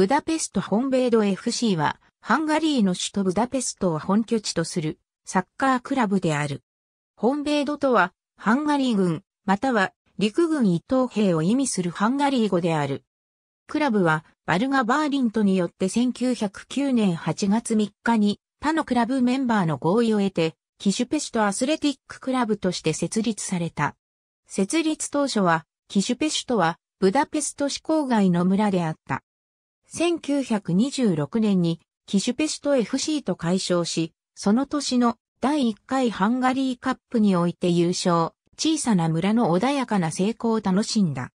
ブダペストホンベード FC は、ハンガリーの首都ブダペストを本拠地とするサッカークラブである。ホンベードとは、ハンガリー軍、または陸軍一等兵を意味するハンガリー語である。クラブは、バルガ・バーリントによって1909年8月3日に、他のクラブメンバーの合意を得て、キシュペシュトアスレティッククラブとして設立された。設立当初は、キシュペシュトは、ブダペスト市郊外の村であった。1926年にキシュペスト FC と解消し、その年の第1回ハンガリーカップにおいて優勝、小さな村の穏やかな成功を楽しんだ。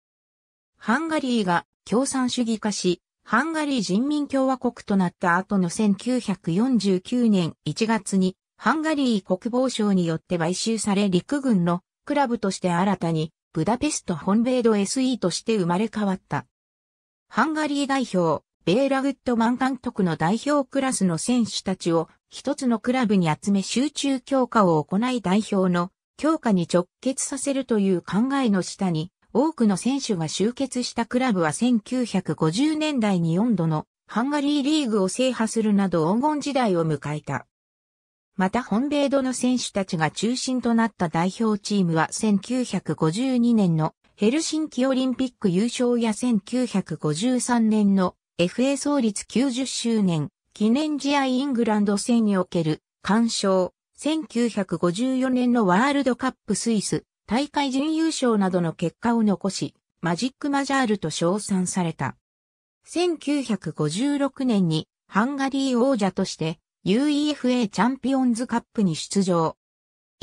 ハンガリーが共産主義化し、ハンガリー人民共和国となった後の1949年1月に、ハンガリー国防省によって買収され陸軍のクラブとして新たに、ブダペスト本米ド SE として生まれ変わった。ハンガリー代表、ベーラ・グッドマン監督の代表クラスの選手たちを一つのクラブに集め集中強化を行い代表の強化に直結させるという考えの下に、多くの選手が集結したクラブは1950年代に4度のハンガリーリーグを制覇するなど黄金時代を迎えた。また本米度の選手たちが中心となった代表チームは1952年のヘルシンキオリンピック優勝や1953年の FA 創立90周年記念試合イングランド戦における干渉、1954年のワールドカップスイス大会準優勝などの結果を残し、マジックマジャールと称賛された。1956年にハンガリー王者として UEFA チャンピオンズカップに出場。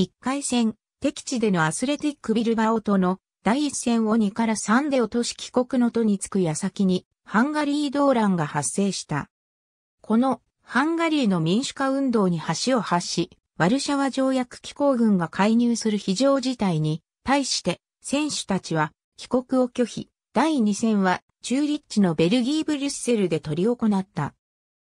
1回戦、敵地でのアスレティックビルバオとの第1戦を2から3で落とし帰国の途につく矢先にハンガリー動乱が発生した。このハンガリーの民主化運動に橋を発し、ワルシャワ条約機構軍が介入する非常事態に対して選手たちは帰国を拒否。第2戦は中立地のベルギーブリュッセルで取り行った。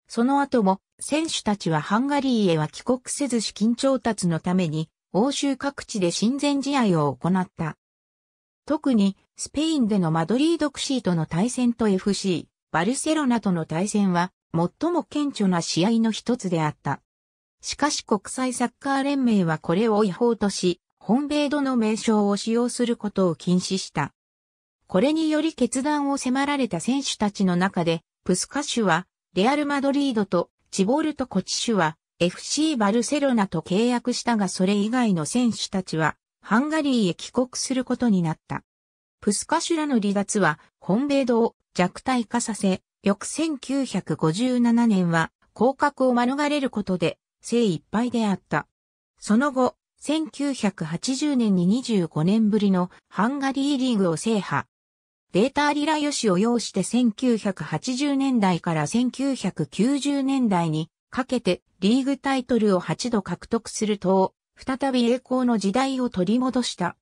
その後も選手たちはハンガリーへは帰国せず資金調達のために欧州各地で親善試合を行った。特にスペインでのマドリードクシーとの対戦と FC、バルセロナとの対戦は最も顕著な試合の一つであった。しかし国際サッカー連盟はこれを違法とし、本米度の名称を使用することを禁止した。これにより決断を迫られた選手たちの中で、プスカシュは、レアル・マドリードと、チボルト・コチシュは、FC バルセロナと契約したがそれ以外の選手たちは、ハンガリーへ帰国することになった。プスカシュラの離脱は、本米道を弱体化させ、翌1957年は、降格を免れることで、精一杯であった。その後、1980年に25年ぶりのハンガリーリーグを制覇。データリラヨシを要して1980年代から1990年代にかけてリーグタイトルを8度獲得すると、再び栄光の時代を取り戻した。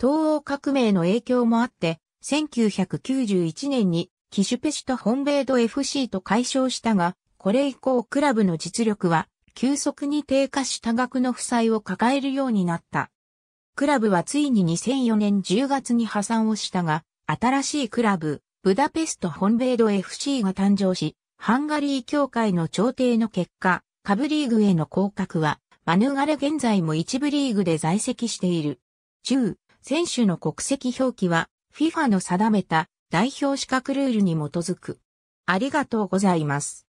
東欧革命の影響もあって、1991年にキシュペシュと本米ド FC と解消したが、これ以降クラブの実力は急速に低下し多額の負債を抱えるようになった。クラブはついに2004年10月に破産をしたが、新しいクラブ、ブダペスト本米ド FC が誕生し、ハンガリー協会の調停の結果、カブリーグへの降格は免れ現在も一部リーグで在籍している。中、選手の国籍表記は FIFA の定めた代表資格ルールに基づく。ありがとうございます。